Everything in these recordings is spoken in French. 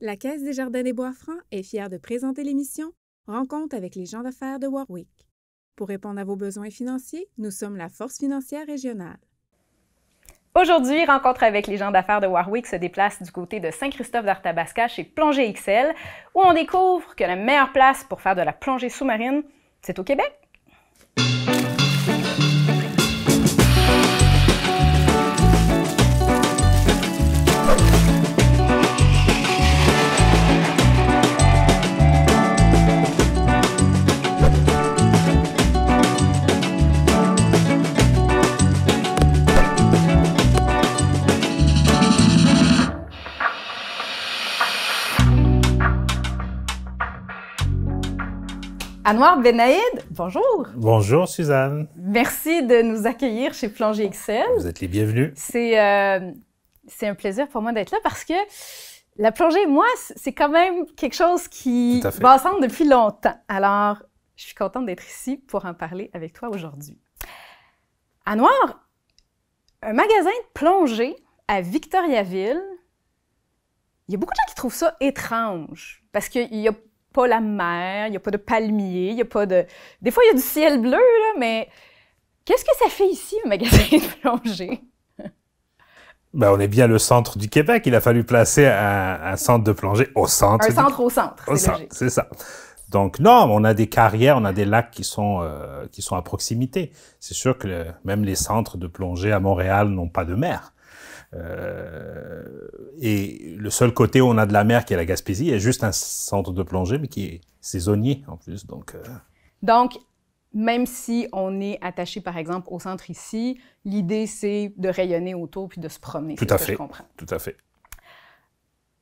La Caisse des Jardins des Bois-Francs est fière de présenter l'émission Rencontre avec les gens d'affaires de Warwick. Pour répondre à vos besoins financiers, nous sommes la force financière régionale. Aujourd'hui, Rencontre avec les gens d'affaires de Warwick se déplace du côté de Saint-Christophe d'Arthabasca chez Plongée XL, où on découvre que la meilleure place pour faire de la plongée sous-marine, c'est au Québec. Anouar Benaïd, bonjour. Bonjour Suzanne. Merci de nous accueillir chez Plongée XL. Vous êtes les bienvenus. Euh, c'est un plaisir pour moi d'être là parce que la plongée, moi, c'est quand même quelque chose qui va ensemble depuis longtemps. Alors, je suis contente d'être ici pour en parler avec toi aujourd'hui. À un magasin de plongée à Victoriaville, il y a beaucoup de gens qui trouvent ça étrange parce qu'il y a pas la mer, il n'y a pas de palmiers, il n'y a pas de... Des fois, il y a du ciel bleu, là, mais qu'est-ce que ça fait ici, le magasin de plongée? Ben, on est bien le centre du Québec. Il a fallu placer un, centre de plongée au centre. Un centre au centre. Au centre, c'est ça. Donc non, on a des carrières, on a des lacs qui sont euh, qui sont à proximité. C'est sûr que même les centres de plongée à Montréal n'ont pas de mer. Euh, et le seul côté où on a de la mer, qui est la Gaspésie, a juste un centre de plongée, mais qui est saisonnier en plus. Euh, Donc, même si on est attaché, par exemple, au centre ici, l'idée, c'est de rayonner autour puis de se promener. Tout à fait. Tout à fait.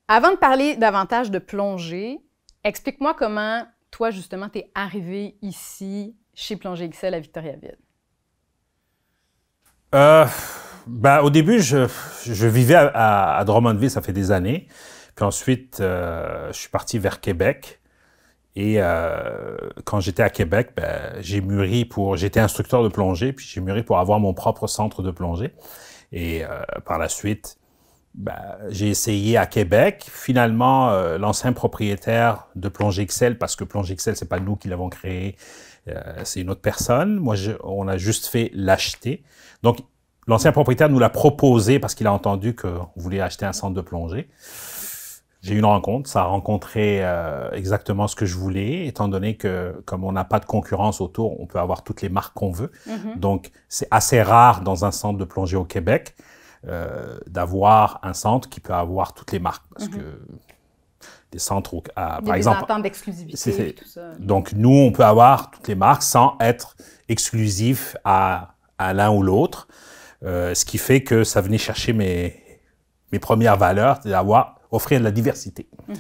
Avant de parler davantage de plongée, explique-moi comment, toi, justement, tu es arrivé ici, chez Plongée XL à Victoriaville. Euh ben au début, je, je vivais à, à, Drummondville, ça fait des années. Puis ensuite, euh, je suis parti vers Québec. Et euh, quand j'étais à Québec, ben, j'ai mûri pour. J'étais instructeur de plongée, puis j'ai mûri pour avoir mon propre centre de plongée. Et euh, par la suite, ben, j'ai essayé à Québec. Finalement, euh, l'ancien propriétaire de Plongée Excel, parce que Plongée Excel, c'est pas nous qui l'avons créé, euh, c'est une autre personne. Moi, on a juste fait l'acheter. Donc, L'ancien propriétaire nous l'a proposé parce qu'il a entendu qu'on voulait acheter un centre de plongée. J'ai eu une rencontre, ça a rencontré euh, exactement ce que je voulais, étant donné que comme on n'a pas de concurrence autour, on peut avoir toutes les marques qu'on veut. Mhm. Donc c'est assez rare dans un centre de plongée au Québec euh, d'avoir un centre qui peut avoir toutes les marques. Parce mhm. que des centres, où, à, Il y par exemple. Donc, nous, on peut avoir toutes les marques sans être exclusif à, à l'un ou l'autre. Euh, ce qui fait que ça venait chercher mes, mes premières valeurs, d'avoir offrir de la diversité. Mm-hmm.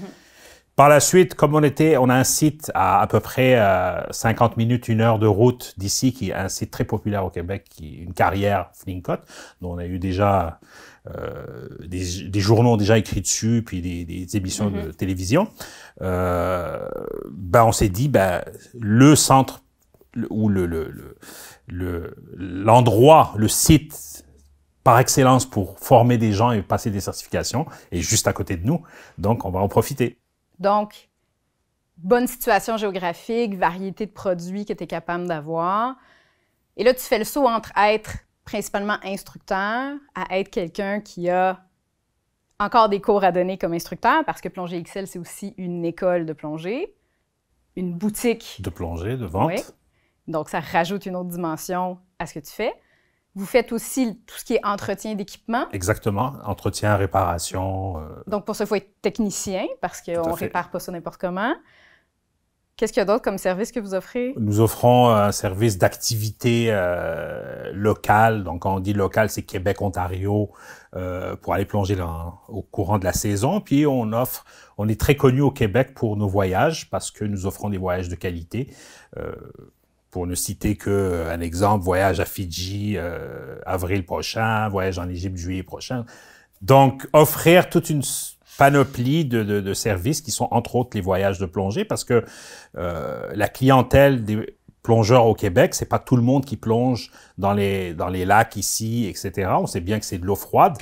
Par la suite, comme on était, on a un site à à peu près euh, 50 minutes, une heure de route d'ici, qui est un site très populaire au Québec, qui est une carrière Flinkot, dont on a eu déjà euh, des, des, journaux déjà écrits dessus, puis des, des émissions de mm-hmm. télévision. Euh, ben on s'est dit, ben le centre ou l'endroit, le, le, le site par excellence pour former des gens et passer des certifications est juste à côté de nous. Donc, on va en profiter. Donc, bonne situation géographique, variété de produits que tu es capable d'avoir. Et là, tu fais le saut entre être principalement instructeur à être quelqu'un qui a encore des cours à donner comme instructeur, parce que Plongée XL, c'est aussi une école de plongée, une boutique. De plongée, de vente. Donc, ça rajoute une autre dimension à ce que tu fais. Vous faites aussi tout ce qui est entretien d'équipement. Exactement, entretien, réparation. Euh, Donc, pour ça, il faut être technicien parce qu'on ne répare pas ça n'importe comment. Qu'est-ce qu'il y a d'autre comme service que vous offrez? Nous offrons un service d'activité euh, locale. Donc, quand on dit local, c'est Québec-Ontario euh, pour aller plonger au courant de la saison. Puis, on offre, on est très connu au Québec pour nos voyages parce que nous offrons des voyages de qualité pour ne citer qu'un euh, exemple, voyage à Fidji euh, avril prochain, voyage en Égypte juillet prochain. Donc, offrir toute une panoplie de, services qui sont entre autres les voyages de plongée, parce que euh, la clientèle des plongeurs au Québec, c'est pas tout le monde qui plonge dans les, dans les lacs ici, etc. On sait bien que c'est de l'eau froide,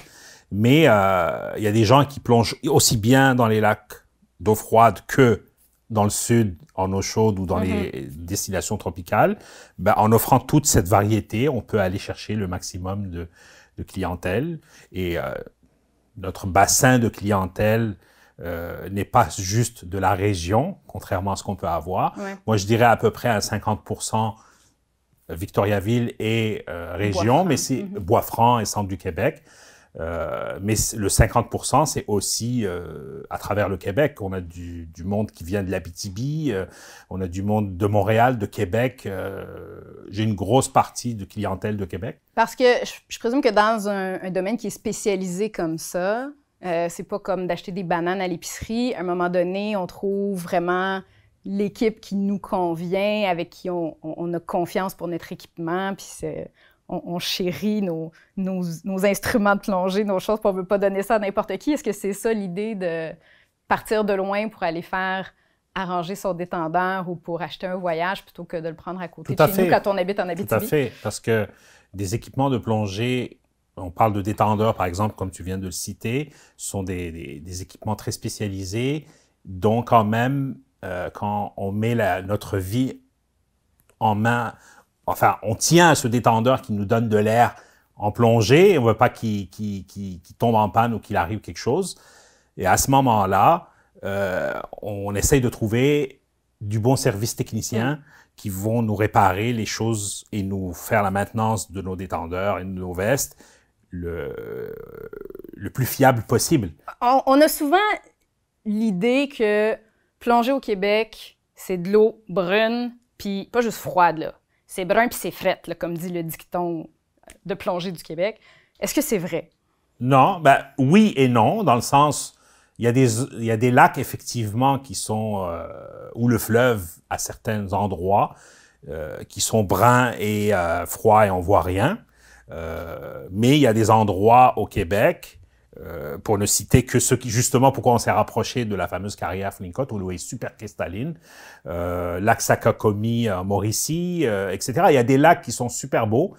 mais il y a des gens qui plongent aussi bien dans les lacs d'eau froide que dans le sud, en eau chaude ou dans mhm. les destinations tropicales, ben, en offrant toute cette variété, on peut aller chercher le maximum de, de clientèle. Et euh, notre bassin de clientèle euh, n'est pas juste de la région, contrairement à ce qu'on peut avoir. Moi, je dirais à peu près à 50 Victoriaville et euh, région, mais c'est mhm. Bois-Franc et Centre du Québec. Euh, mais le 50%, c'est aussi euh, à travers le Québec. On a du, monde qui vient de l'Abitibi, euh, on a du monde de Montréal, de Québec. J'ai une grosse partie de clientèle de Québec. Parce que je, présume que dans un, domaine qui est spécialisé comme ça, c'est pas comme d'acheter des bananes à l'épicerie. À un moment donné, on trouve vraiment l'équipe qui nous convient, avec qui on, a confiance pour notre équipement, puis on, chérit nos, instruments de plongée, nos choses, puis on ne veut pas donner ça à n'importe qui. Est-ce que c'est ça l'idée de partir de loin pour aller faire arranger son détendeur ou pour acheter un voyage plutôt que de le prendre à côté nous quand on habite en Abitibi? fait, parce que des équipements de plongée on parle de détendeurs, par exemple, comme tu viens de le citer, sont des, équipements très spécialisés, dont quand même, euh, quand on met la, notre vie en main, Enfin, on tient à ce détendeur qui nous donne de l'air en plongée. On veut pas qu'il tombe en panne ou qu'il arrive quelque chose. Et à ce moment-là, euh, on essaye de trouver du bon service technicien qui vont nous réparer les choses et nous faire la maintenance de nos détendeurs et de nos vestes le, plus fiable possible. On, on a souvent l'idée que plonger au Québec, c'est de l'eau brune, puis pas juste froide, là c'est brun puis c'est fret, comme dit le dicton de plongée du Québec. Est-ce que c'est vrai? Non, ben oui et non, dans le sens, il y a des, il y a des lacs effectivement qui sont, euh, ou le fleuve à certains endroits, euh, qui sont bruns et euh, froids et on voit rien. mais il y a des endroits au Québec euh, pour ne citer que ceux qui, justement, pourquoi on s'est rapproché de la fameuse carrière Flincott, où l'eau est super cristalline, euh, lac Sakakomi euh, Mauricie, euh, etc. Il y a des lacs qui sont super beaux.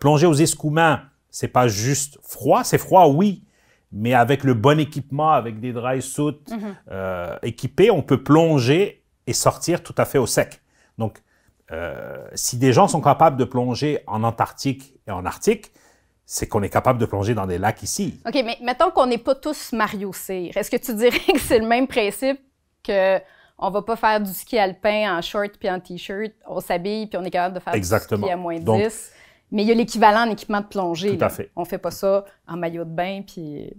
plonger aux escoumins, c'est pas juste froid, c'est froid, oui, mais avec le bon équipement, avec des dry suits mhm. équipés, on peut plonger et sortir tout à fait au sec. Donc, si des gens sont capables de plonger en Antarctique et en Arctique, c'est qu'on est capable de plonger dans des lacs ici. OK, mais mettons qu'on n'est pas tous Mario Est-ce que tu dirais que c'est le même principe que on va pas faire du ski alpin en short puis en t-shirt, on s'habille puis on est capable de faire du ski à moins de 10. mais il y a l'équivalent en équipement de plongée. Tout à fait. On fait pas ça en maillot de bain puis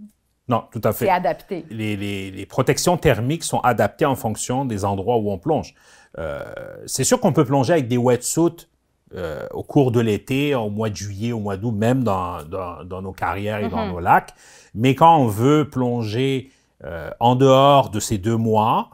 non, tout à fait. C'est adapté. Les, protections thermiques sont adaptées en fonction des endroits où on plonge. Euh, c'est sûr qu'on peut plonger avec des wetsuits euh, au cours de l'été, au mois de juillet, au mois d'août, même dans, dans, nos carrières et dans mhm. nos lacs. Mais quand on veut plonger euh, en dehors de ces deux mois,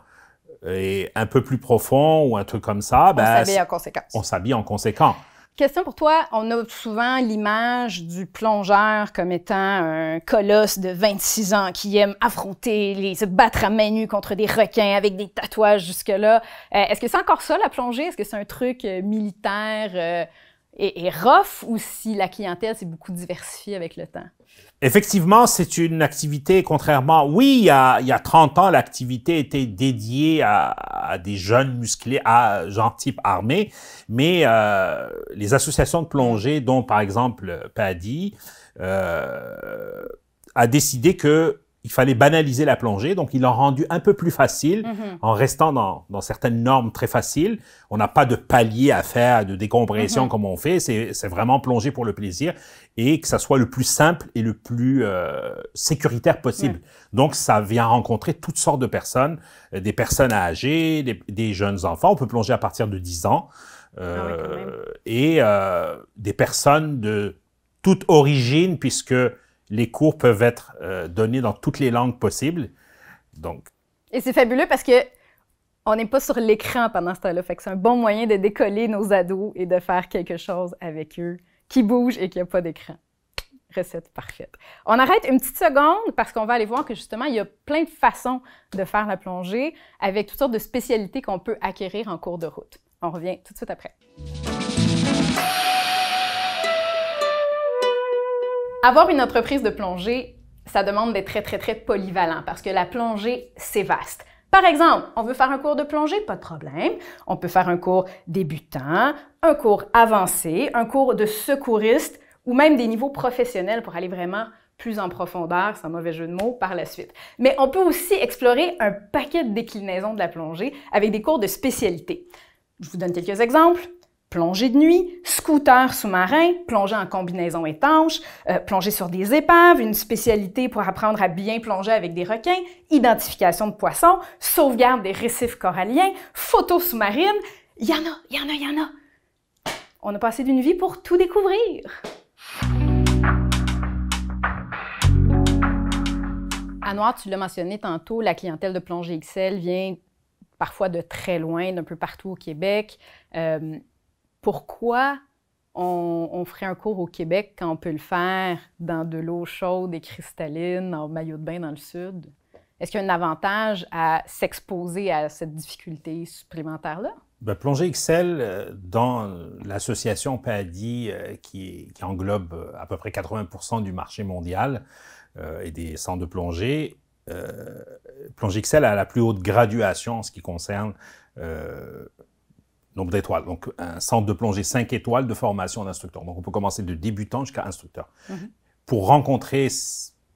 euh, et un peu plus profond ou un truc comme ça, ben, s'habille en On s'habille en conséquence. Question pour toi. On a souvent l'image du plongeur comme étant un colosse de 26 ans qui aime affronter, les, se battre à main nue contre des requins avec des tatouages jusque-là. Euh, est-ce que c'est encore ça la plongée? Est-ce que c'est un truc euh, militaire euh, et, et rough ou si la clientèle s'est beaucoup diversifiée avec le temps? Effectivement, c'est une activité, contrairement, oui, il y a, il y a 30 ans, l'activité était dédiée à, des jeunes musclés, à genre type armés, mais euh, les associations de plongée, dont par exemple PADI, euh, a décidé que il fallait banaliser la plongée, donc il l'a rendue un peu plus facile mhm. en restant dans, certaines normes très faciles. On n'a pas de palier à faire, de décompression mhm. comme on fait, c'est vraiment plonger pour le plaisir et que ça soit le plus simple et le plus euh, sécuritaire possible. Mm. Donc ça vient rencontrer toutes sortes de personnes, euh, des personnes âgées, des, jeunes enfants. On peut plonger à partir de 10 ans. Euh, ah et des personnes de toute origine, puisque les cours peuvent être euh, donnés dans toutes les langues possibles. Donc. Et c'est fabuleux parce que on n'est pas sur l'écran pendant ce temps-là. Fait c'est un bon moyen de décoller nos ados et de faire quelque chose avec eux qui bouge et qui a pas d'écran. Recette parfaite. On arrête une petite seconde parce qu'on va aller voir que justement, il y a plein de façons de faire la plongée avec toutes sortes de spécialités qu'on peut acquérir en cours de route. On revient tout de suite après. Avoir une entreprise de plongée, ça demande d'être très, très, très polyvalent parce que la plongée, c'est vaste. Par exemple, on veut faire un cours de plongée, pas de problème. On peut faire un cours débutant, un cours avancé, un cours de secouriste ou même des niveaux professionnels pour aller vraiment plus en profondeur, c'est un mauvais jeu de mots, par la suite. Mais on peut aussi explorer un paquet de déclinaisons de la plongée avec des cours de spécialité. Je vous donne quelques exemples plongée de nuit, scooter sous-marin, plongée en combinaison étanche, euh, plongée sur des épaves, une spécialité pour apprendre à bien plonger avec des requins, identification de poissons, sauvegarde des récifs coralliens, photos sous marines Il y en a, il y en a, il y en a. On a passé d'une vie pour tout découvrir. À tu l'as mentionné tantôt, la clientèle de plongée XL vient parfois de très loin, d'un peu partout au Québec. Euh, pourquoi on, ferait un cours au Québec quand on peut le faire dans de l'eau chaude et cristalline, en maillot de bain dans le sud? Est-ce qu'il y a un avantage à s'exposer à cette difficulté supplémentaire-là? Bien, Plongée Excel, euh, dans l'association PADI, euh, qui, englobe euh, à peu près 80 du marché mondial et des centres de plongée, Plongée Excel a la plus haute graduation en ce qui concerne nombre d'étoiles. Donc, un centre de plongée 5 étoiles de formation d'instructeur. Donc, on peut commencer de débutant jusqu'à instructeur. Mhm. Pour rencontrer,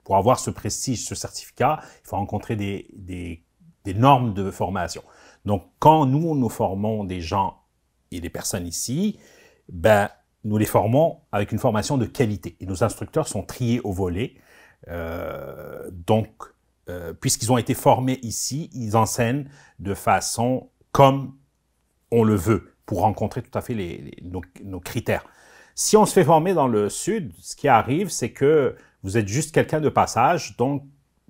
pour avoir ce prestige, ce certificat, il faut rencontrer des, des, des normes de formation. Donc, quand nous, nous formons des gens et des personnes ici, ben, nous les formons avec une formation de qualité. Et nos instructeurs sont triés au volet. Euh, donc, euh, puisqu'ils ont été formés ici, ils enseignent de façon comme on le veut pour rencontrer tout à fait les, nos, critères. Si on se fait former dans le sud, ce qui arrive, c'est que vous êtes juste quelqu'un de passage, donc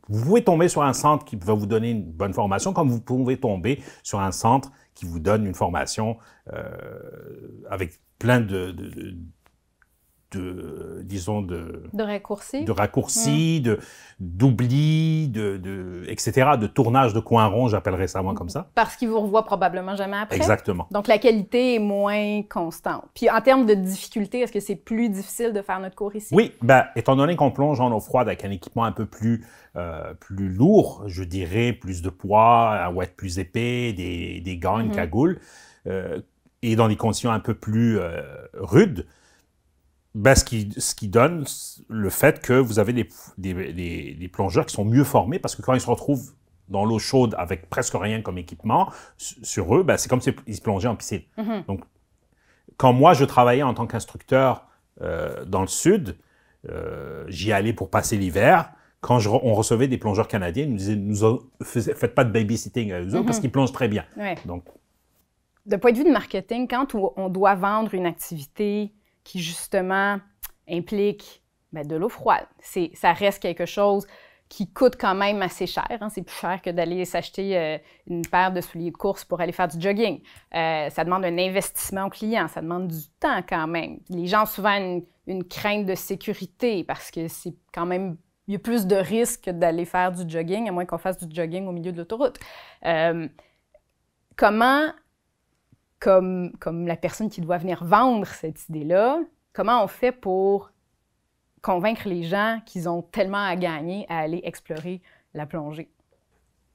vous pouvez tomber sur un centre qui va vous donner une bonne formation, comme vous pouvez tomber sur un centre qui vous donne une formation euh, avec plein de de, disons, de... De raccourcis. De raccourcis, mm. de, d'oubli, de, de, etc., de tournage de coin rond, j'appellerais ça moi mm. comme ça. Parce qu'ils vous revoient probablement jamais après. Exactement. Donc la qualité est moins constante. Puis en termes de difficulté, est-ce que c'est plus difficile de faire notre cours ici? Oui, ben, étant donné qu'on plonge en eau froide avec un équipement un peu plus, euh, plus lourd, je dirais, plus de poids, un être plus épais, des, des gants, mm-hmm. une euh, et dans des conditions un peu plus euh, rudes, ben, ce, qui, ce qui donne le fait que vous avez des, des, des, plongeurs qui sont mieux formés parce que quand ils se retrouvent dans l'eau chaude avec presque rien comme équipement sur eux, ben, c'est comme s'ils plongeaient en piscine. Mm-hmm. Donc, quand moi je travaillais en tant qu'instructeur euh, dans le sud, euh, j'y allais pour passer l'hiver. Quand on recevait des plongeurs canadiens, ils nous disaient nous, faites pas de babysitting avec euh, eux parce mm-hmm. qu'ils plongent très bien. Donc, de point de vue de marketing, quand on doit vendre une activité qui justement implique ben, de l'eau froide. ça reste quelque chose qui coûte quand même assez cher. Hein. C'est plus cher que d'aller s'acheter euh, une paire de souliers de course pour aller faire du jogging. Euh, ça demande un investissement au client, ça demande du temps quand même. Les gens ont souvent une, crainte de sécurité parce que c'est quand même il y a plus de risques d'aller faire du jogging, à moins qu'on fasse du jogging au milieu de l'autoroute. Euh, comment comme, la personne qui doit venir vendre cette idée-là, comment on fait pour convaincre les gens qu'ils ont tellement à gagner à aller explorer la plongée?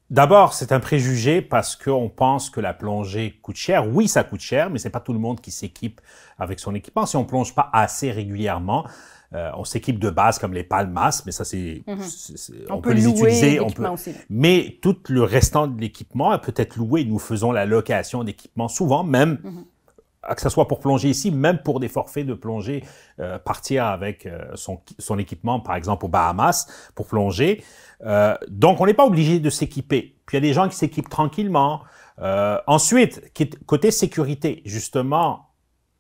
D'abord, c'est un préjugé parce qu'on pense que la plongée coûte cher. Oui, ça coûte cher, mais c'est pas tout le monde qui s'équipe avec son équipement. Si on plonge pas assez régulièrement, euh, on s'équipe de base comme les palmas, mais ça, c'est, mhm. on, peut, les utiliser. On peut... Mais tout le restant de l'équipement peut être loué. Nous faisons la location d'équipement souvent même, mhm. ah, que ce soit pour plonger ici, même pour des forfaits de plongée, euh, partir avec euh, son, son, équipement, par exemple, aux Bahamas pour plonger. donc, on n'est pas obligé de s'équiper. Puis, il y a des gens qui s'équipent tranquillement. ensuite, côté sécurité, justement,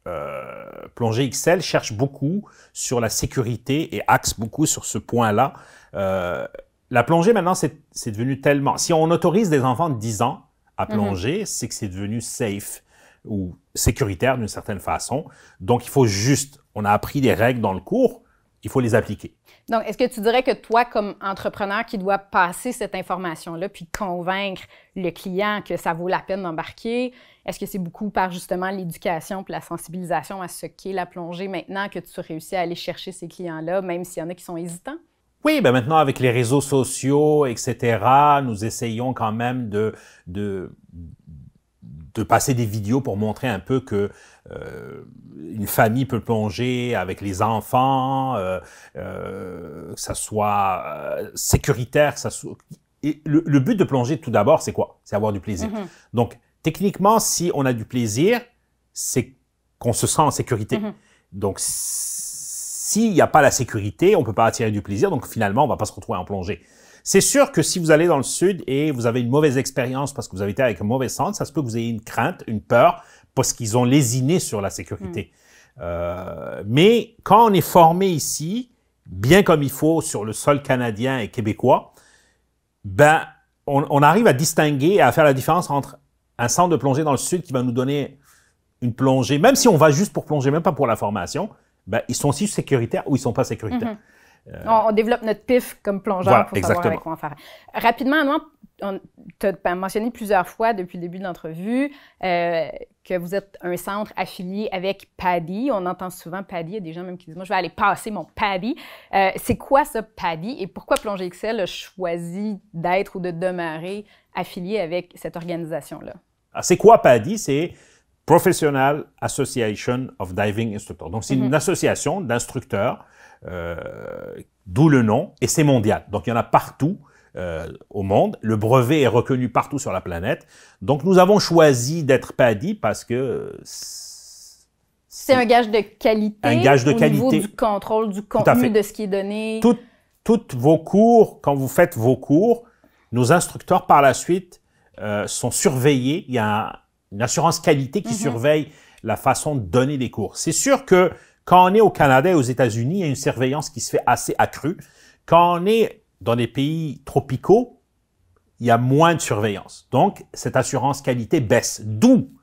euh, plongée XL cherche beaucoup sur la sécurité et axe beaucoup sur ce point-là. Euh, la plongée, maintenant, c'est devenu tellement... Si on autorise des enfants de 10 ans à mhm. plonger, c'est que c'est devenu safe ou sécuritaire d'une certaine façon. Donc, il faut juste... On a appris des règles dans le cours, il faut les appliquer. Donc, est-ce que tu dirais que toi, comme entrepreneur qui doit passer cette information-là, puis convaincre le client que ça vaut la peine d'embarquer, est-ce que c'est beaucoup par justement l'éducation puis la sensibilisation à ce qu'est la plongée maintenant que tu réussis à aller chercher ces clients-là, même s'il y en a qui sont hésitants? Oui, ben maintenant avec les réseaux sociaux, etc., nous essayons quand même de, de de passer des vidéos pour montrer un peu que euh, une famille peut plonger avec les enfants, euh, euh, que ça soit sécuritaire, ça Et le, but de plonger, tout d'abord, c'est quoi C'est avoir du plaisir. Mhm. Donc, techniquement, si on a du plaisir, c'est qu'on se sent en sécurité. Mhm. Donc, s'il n'y a pas la sécurité, on peut pas attirer du plaisir. Donc, finalement, on va pas se retrouver en plongée. C'est sûr que si vous allez dans le sud et vous avez une mauvaise expérience parce que vous avez été avec un mauvais centre, ça se peut que vous ayez une crainte, une peur, parce qu'ils ont lésiné sur la sécurité. Mm. Euh, mais quand on est formé ici, bien comme il faut sur le sol canadien et québécois, ben, on, arrive à distinguer et à faire la différence entre un centre de plongée dans le sud qui va nous donner une plongée, même si on va juste pour plonger, même pas pour la formation, ben, ils sont aussi sécuritaires ou ils sont pas sécuritaires. Mm-hmm. Euh, on, développe notre pif comme plongeur pour savoir avec quoi faire. Rapidement, on, tu as mentionné plusieurs fois depuis le début de l'entrevue euh, que vous êtes un centre affilié avec PADI. On entend souvent PADI. Il y a des gens même qui disent Moi, je vais aller passer mon PADI. Euh, c'est quoi ce PADI et pourquoi Plonger Excel a choisi d'être ou de demeurer affilié avec cette organisation-là? Ah, c'est quoi PADI? C'est Professional Association of Diving Instructors. Donc, c'est une mhm. association d'instructeurs euh, d'où le nom, et c'est mondial. Donc il y en a partout euh, au monde. Le brevet est reconnu partout sur la planète. Donc nous avons choisi d'être PADI parce que... C'est un gage de qualité. Un gage de au qualité. Niveau du contrôle du contenu de ce qui est donné. Toutes, vos cours, quand vous faites vos cours, nos instructeurs par la suite euh, sont surveillés. Il y a une assurance qualité qui mhm. surveille la façon de donner des cours. C'est sûr que quand on est au Canada et aux États-Unis, il y a une surveillance qui se fait assez accrue. Quand on est dans des pays tropicaux, il y a moins de surveillance. Donc, cette assurance qualité baisse. D'où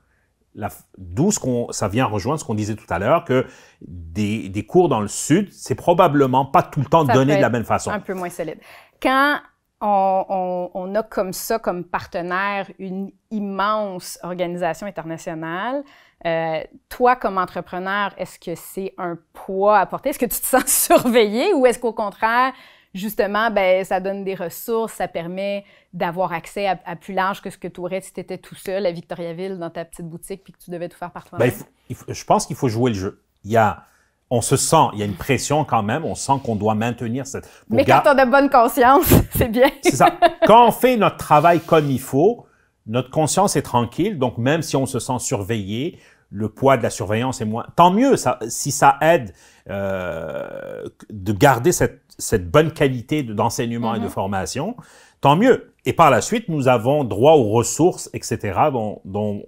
d'où qu'on, ça vient rejoindre ce qu'on disait tout à l'heure, que des, cours dans le sud, c'est probablement pas tout le temps donné de la même façon. Un peu moins solide. Quand on, on, on, a comme ça, comme partenaire, une immense organisation internationale, euh, toi, comme entrepreneur, est-ce que c'est un poids à porter? Est-ce que tu te sens surveillé ou est-ce qu'au contraire, justement, ben, ça donne des ressources, ça permet d'avoir accès à, plus large que ce que tu aurais si tu étais tout seul à Victoriaville dans ta petite boutique puis que tu devais tout faire par toi-même? Ben, je pense qu'il faut jouer le jeu. Il y a, on se sent, il y a une pression quand même, on sent qu'on doit maintenir cette. Mais quand on a bonne conscience, c'est bien. c'est ça. Quand on fait notre travail comme il faut, notre conscience est tranquille, donc même si on se sent surveillé, le poids de la surveillance est moins. Tant mieux ça, si ça aide euh, de garder cette, cette bonne qualité d'enseignement et de mm-hmm. formation, tant mieux. Et par la suite, nous avons droit aux ressources, etc., dont,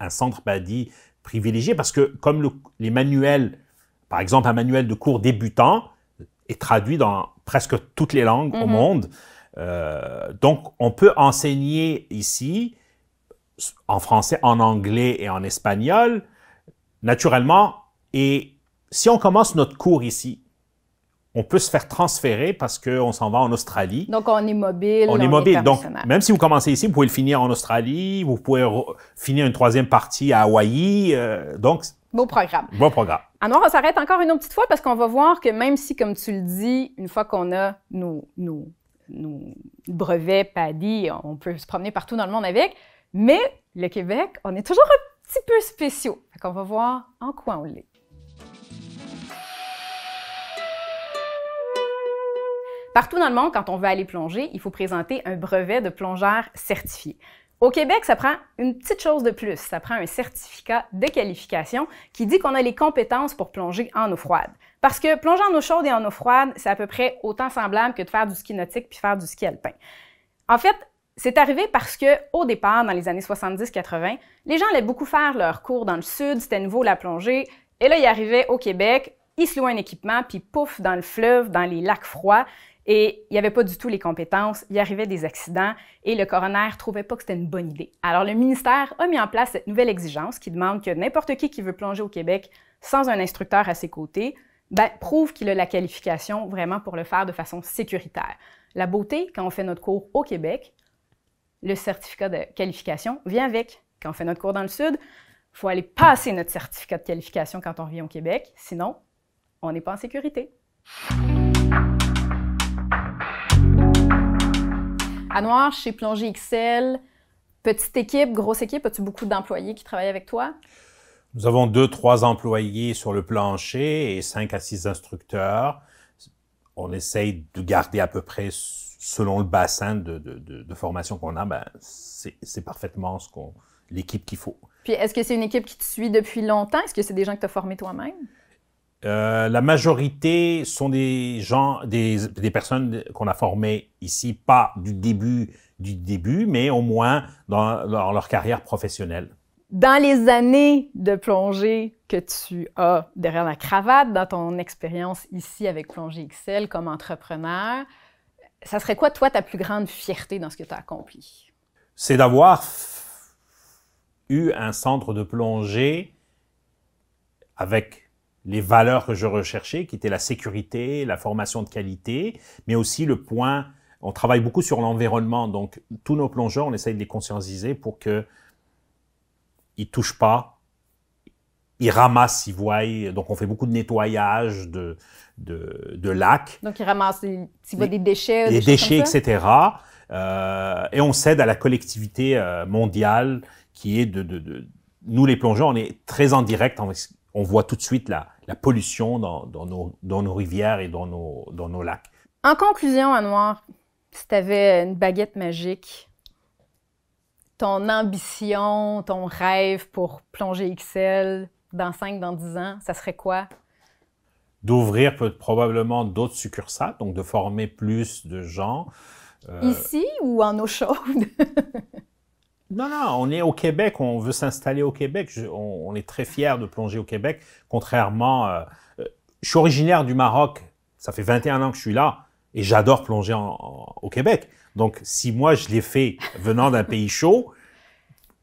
un centre bah, dit privilégié, parce que comme les manuels, par exemple, un manuel de cours débutant est traduit dans presque toutes les langues au mm-hmm. monde, euh, donc, on peut enseigner ici en français, en anglais et en espagnol, naturellement. Et si on commence notre cours ici, on peut se faire transférer parce qu'on s'en va en Australie. Donc, on est mobile. On, est mobile. Donc, même si vous commencez ici, vous pouvez le finir en Australie, vous pouvez finir une troisième partie à Hawaï. Euh, donc, Beau programme. Beau programme. Alors, on s'arrête encore une autre petite fois parce qu'on va voir que même si, comme tu le dis, une fois qu'on a nous nos, nos brevets, PADI, on peut se promener partout dans le monde avec. Mais le Québec, on est toujours un petit peu spéciaux. on va voir en quoi on l'est. Partout dans le monde, quand on veut aller plonger, il faut présenter un brevet de plongeur certifié. Au Québec, ça prend une petite chose de plus. Ça prend un certificat de qualification qui dit qu'on a les compétences pour plonger en eau froide. Parce que plonger en eau chaude et en eau froide, c'est à peu près autant semblable que de faire du ski nautique puis faire du ski alpin. En fait, c'est arrivé parce que, au départ, dans les années 70-80, les gens allaient beaucoup faire leurs cours dans le sud, c'était nouveau la plongée, et là, ils arrivaient au Québec, ils se louaient un équipement, puis pouf, dans le fleuve, dans les lacs froids, et il n'y avait pas du tout les compétences, il y arrivait des accidents, et le coroner trouvait pas que c'était une bonne idée. Alors, le ministère a mis en place cette nouvelle exigence qui demande que n'importe qui qui veut plonger au Québec sans un instructeur à ses côtés ben, prouve qu'il a la qualification vraiment pour le faire de façon sécuritaire. La beauté, quand on fait notre cours au Québec, le certificat de qualification vient avec. Quand on fait notre cours dans le Sud, il faut aller passer notre certificat de qualification quand on revient au Québec, sinon, on n'est pas en sécurité. À Noir, chez Plongée XL, petite équipe, grosse équipe, as-tu beaucoup d'employés qui travaillent avec toi? Nous avons deux, trois employés sur le plancher et cinq à six instructeurs. On essaye de garder à peu près selon le bassin de, formation qu'on a. Ben, c'est parfaitement ce qu'on l'équipe qu'il faut. Puis est-ce que c'est une équipe qui te suit depuis longtemps? Est-ce que c'est des gens que tu as formés toi-même? Euh, la majorité sont des gens, des, personnes qu'on a formées ici, pas du début du début, mais au moins dans leur carrière professionnelle dans les années de plongée que tu as derrière la cravate, dans ton expérience ici avec Plongée XL comme entrepreneur, ça serait quoi, toi, ta plus grande fierté dans ce que tu as accompli? C'est d'avoir eu un centre de plongée avec les valeurs que je recherchais, qui étaient la sécurité, la formation de qualité, mais aussi le point, on travaille beaucoup sur l'environnement, donc tous nos plongeurs, on essaye de les conscientiser pour que ne touchent pas, ils ramassent, ils voient. Donc, on fait beaucoup de nettoyage de, de, lacs. Donc, ils ramassent des déchets. des déchets, etc. Euh, et on cède à la collectivité euh, mondiale qui est de, de, Nous, les plongeurs, on est très en direct. On, voit tout de suite la, la pollution dans, dans, nos, dans, nos, rivières et dans nos, dans nos lacs. En conclusion, Anouar, si tu avais une baguette magique ton ambition, ton rêve pour plonger XL dans 5, dans 10 ans, ça serait quoi? D'ouvrir probablement d'autres succursales, donc de former plus de gens. Euh, Ici ou en eau chaude? non, non, on est au Québec, on veut s'installer au Québec. on, est très fiers de plonger au Québec, contrairement... Euh, euh, je suis originaire du Maroc, ça fait 21 ans que je suis là et j'adore plonger au Québec. Donc, si moi je l'ai fait venant d'un pays chaud,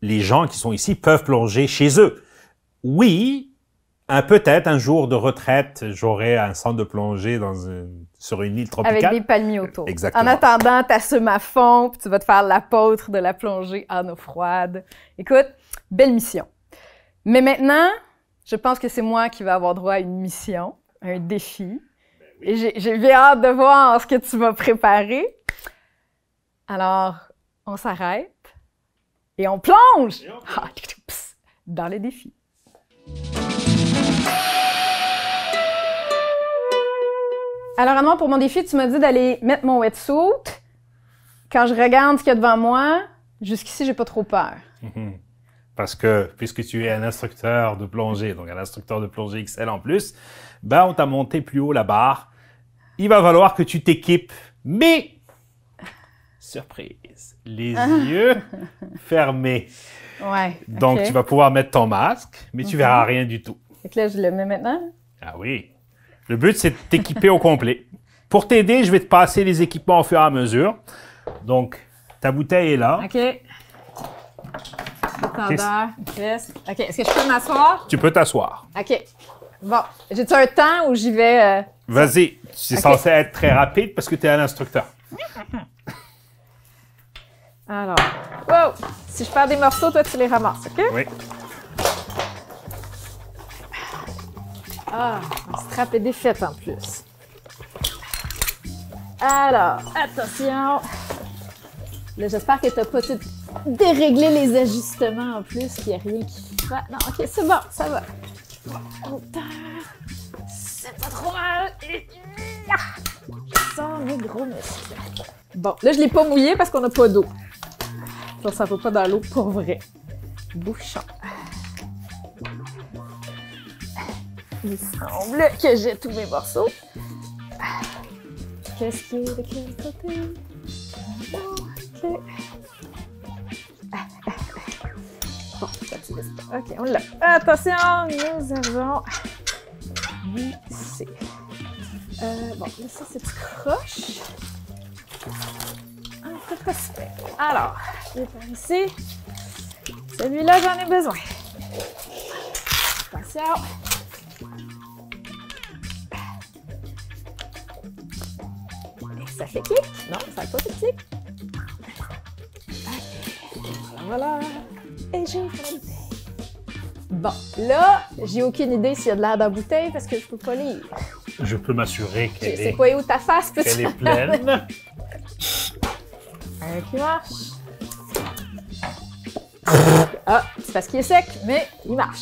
les gens qui sont ici peuvent plonger chez eux. Oui, un peut-être un jour de retraite, j'aurai un centre de plongée dans sur une île tropicale. Avec des palmiers autour. Exactement. En attendant, t'assumes ce fond, puis tu vas te faire l'apôtre de la plongée en eau froide. Écoute, belle mission. Mais maintenant, je pense que c'est moi qui vais avoir droit à une mission, un défi j'ai bien hâte de voir ce que tu vas préparer. Alors, on s'arrête et on plonge ah, dans les défis. Alors, moi, pour mon défi, tu m'as dit d'aller mettre mon wetsuit. Quand je regarde ce qu'il y a devant moi, jusqu'ici, j'ai pas trop peur. Mhm. Parce que, puisque tu es un instructeur de plongée, donc un instructeur de plongée XL en plus, ben, on t'a monté plus haut la barre il va falloir que tu t'équipes. Mais, surprise, les ah. yeux fermés. Donc, tu vas pouvoir mettre ton masque, mais tu verras mhm. rien du tout. Et là, je le mets maintenant? Ah oui. Le but, c'est de t'équiper au complet. Pour t'aider, je vais te passer les équipements au fur et à mesure. Donc, ta bouteille est là. OK. Attendeur, OK. Est-ce que je peux m'asseoir? Tu peux t'asseoir. OK. Bon. J'ai-tu un temps où j'y vais? Euh, Vas-y, c'est censé être très rapide parce que tu es un instructeur. Alors, wow! Si je perds des morceaux, toi, tu les ramasses, OK? Oui. Ah, on se trappe est défaite en plus. Alors, attention! Là, j'espère que tu n'as pas tout déréglé les ajustements en plus, qu'il n'y a rien qui Non, OK, c'est bon, ça va. gros monsieur. Bon, là, je l'ai pas mouillé parce qu'on n'a pas d'eau. Ça, ne va pas dans l'eau pour vrai. Bouchon. Il semble que j'ai tous mes morceaux. Qu'est-ce qu'il y a de quel côté? Bon, ok. Bon, ça, tu pas. Ok, on l'a. Attention, nous avons c'est... Euh, bon, là, ça, c'est croche. Un ah, peu pas super. Alors, je vais faire ici. Celui-là, j'en ai besoin. Attention. ça fait clic. Non, ça fait pas fait clic. Voilà, voilà. Et j'ai Bon, là, j'ai aucune idée s'il y a de l'air dans la bouteille parce que je peux pas lire. Je peux m'assurer qu'elle est... C'est quoi où ta face, peut Elle est pleine. Un qui marche. Ah, c'est parce qu'il est sec, mais il marche.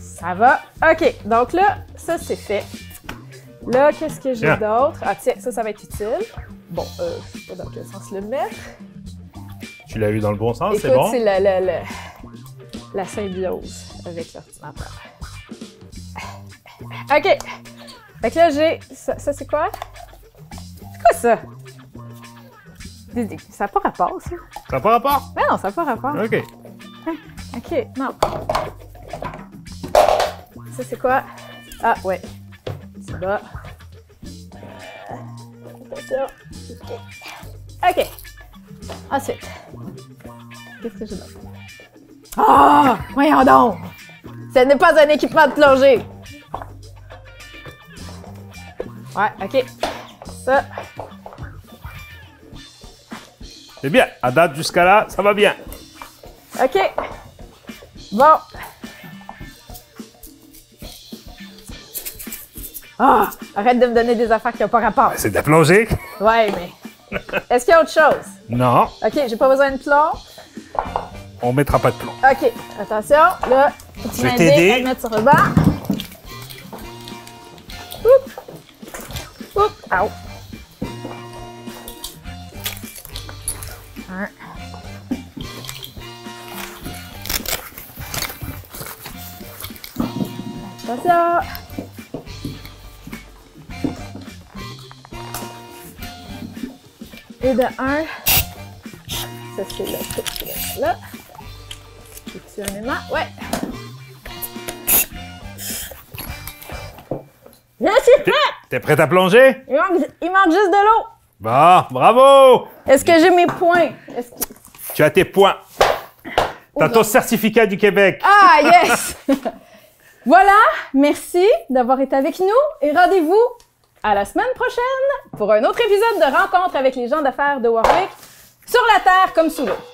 Ça va. OK, donc là, ça, c'est fait. Là, qu'est-ce que j'ai d'autre? Ah tiens, ça, ça va être utile. Bon, euh, je sais pas dans quel sens le mettre. Tu l'as eu dans le bon sens, c'est bon? c'est la, la, la, la, symbiose avec l'ordinateur. OK. Fait que là, j'ai. Ça, c'est quoi? C'est quoi ça? Ça n'a pas rapport, ça. Ça n'a pas rapport? Mais non, ça n'a pas rapport. OK. Hein? OK, non. Ça, c'est quoi? Ah, ouais. C'est là. Euh, OK. Ensuite. Qu'est-ce que j'ai d'autre? Ah! voyons donc! Ce n'est pas un équipement de plongée! Ouais, OK. Ça. C'est eh bien. À date jusqu'à là, ça va bien. OK. Bon. Ah! Arrête de me donner des affaires qui n'ont pas rapport. C'est de la plongée. Ouais, mais. Est-ce qu'il y a autre chose? Non. OK, j'ai pas besoin de plomb. On mettra pas de plomb. OK, attention. Là, tu m'aides à mettre sur le Ow. Alright. Comme ça. Et de 1, ça c'est le truc là, c'est là. aimant ouais. Je suis prête! T'es prête à plonger? Il manque, juste de l'eau. Bon, bravo! Est-ce que j'ai mes points? Tu as tes points. T'as ton certificat du Québec. Ah, yes! voilà, merci d'avoir été avec nous et rendez-vous à la semaine prochaine pour un autre épisode de Rencontre avec les gens d'affaires de Warwick sur la terre comme sous l'eau.